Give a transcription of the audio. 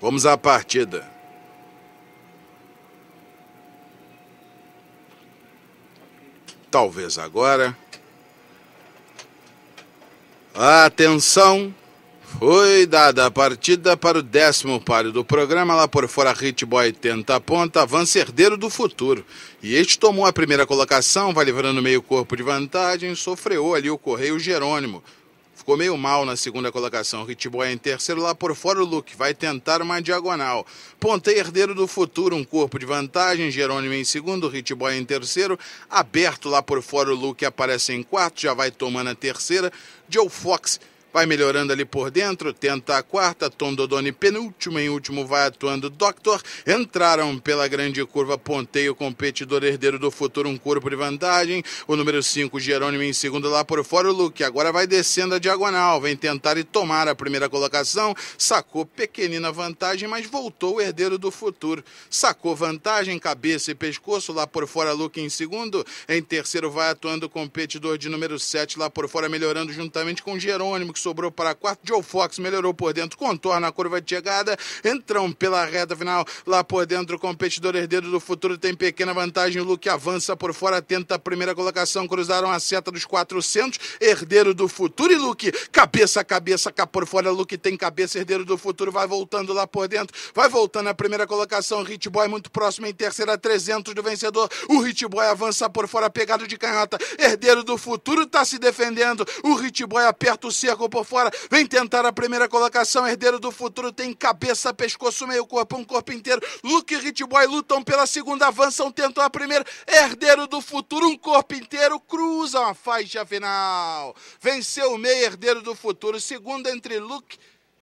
Vamos à partida. Talvez agora. Atenção! Foi dada a partida para o décimo páreo do programa, lá por fora Hitboy tenta a ponta, avança herdeiro do futuro. E este tomou a primeira colocação, vai livrando meio corpo de vantagem, sofreu ali o Correio Jerônimo. Ficou meio mal na segunda colocação. Ritboy em terceiro, lá por fora o Luke. Vai tentar uma diagonal. Pontei herdeiro do futuro, um corpo de vantagem. Jerônimo em segundo, Ritboy em terceiro. Aberto lá por fora o Luke aparece em quarto, já vai tomando a terceira. Joe Fox Vai melhorando ali por dentro, tenta a quarta, Tondodoni penúltimo, em último vai atuando Doctor. Entraram pela grande curva Ponteio, competidor herdeiro do futuro, um corpo de vantagem. O número 5, Jerônimo, em segundo lá por fora. O Luke agora vai descendo a diagonal, vem tentar e tomar a primeira colocação. Sacou pequenina vantagem, mas voltou o herdeiro do futuro. Sacou vantagem, cabeça e pescoço lá por fora. Luke em segundo, em terceiro vai atuando o competidor de número 7 lá por fora, melhorando juntamente com Jerônimo, que sobrou para quatro Joe Fox melhorou por dentro, contorna a curva de chegada. Entram pela reta final, lá por dentro, o competidor herdeiro do futuro tem pequena vantagem. O Luke avança por fora, tenta a primeira colocação, cruzaram a seta dos 400. Herdeiro do futuro e Luke, cabeça a cabeça, cá por fora. Luke tem cabeça, herdeiro do futuro, vai voltando lá por dentro, vai voltando a primeira colocação. Hit Boy muito próximo em terceira, 300 do vencedor. O Hit Boy avança por fora, pegado de canhota. Herdeiro do futuro tá se defendendo. O Hit Boy aperta o cerco por fora, vem tentar a primeira colocação. Herdeiro do futuro tem cabeça, pescoço, meio corpo, um corpo inteiro. Luke e Hitboy Boy lutam pela segunda, avançam, tentam a primeira. Herdeiro do futuro, um corpo inteiro, cruzam a faixa final. Venceu o meio, herdeiro do futuro, segundo entre Luke